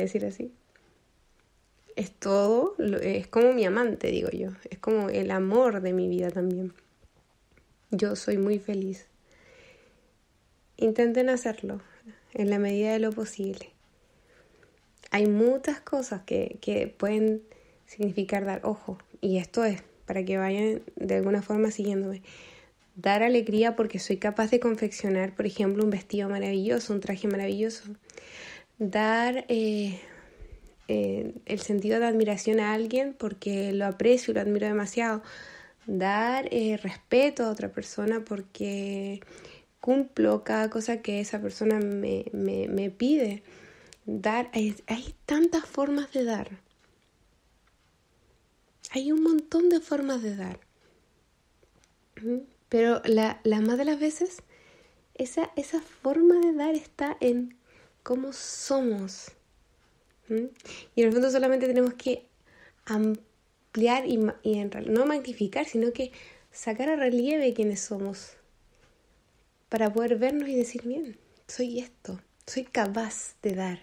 decir así. Es todo, es como mi amante, digo yo. Es como el amor de mi vida también. Yo soy muy feliz. Intenten hacerlo en la medida de lo posible. Hay muchas cosas que, que pueden significar dar ojo. Y esto es, para que vayan de alguna forma siguiéndome. Dar alegría porque soy capaz de confeccionar, por ejemplo, un vestido maravilloso, un traje maravilloso dar eh, eh, el sentido de admiración a alguien porque lo aprecio y lo admiro demasiado. Dar eh, respeto a otra persona porque cumplo cada cosa que esa persona me, pide. Dar, hay, tantas formas de dar. Hay un montón de formas de dar. Pero la, más de las veces, esa, esa forma de dar está en cómo somos. Y en el fondo solamente tenemos que ampliar y, no magnificar, sino que sacar a relieve quiénes somos para poder vernos y decir, bien, soy esto, soy capaz de dar.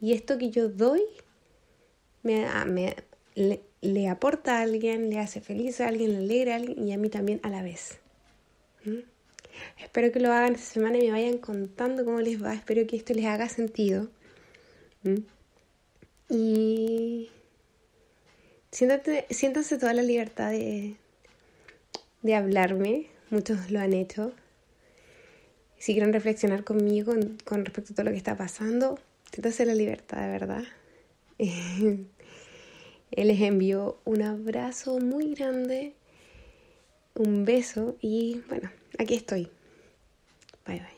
Y esto que yo doy me, le, aporta a alguien, le hace feliz a alguien, le alegra a alguien y a mí también a la vez. Espero que lo hagan esta semana y me vayan contando cómo les va. Espero que esto les haga sentido. ¿Mm? Y siéntate, siéntanse toda la libertad de, de hablarme. Muchos lo han hecho. Si quieren reflexionar conmigo con respecto a todo lo que está pasando, siéntase la libertad, de verdad. Les envío un abrazo muy grande un beso y bueno, aquí estoy. Bye bye.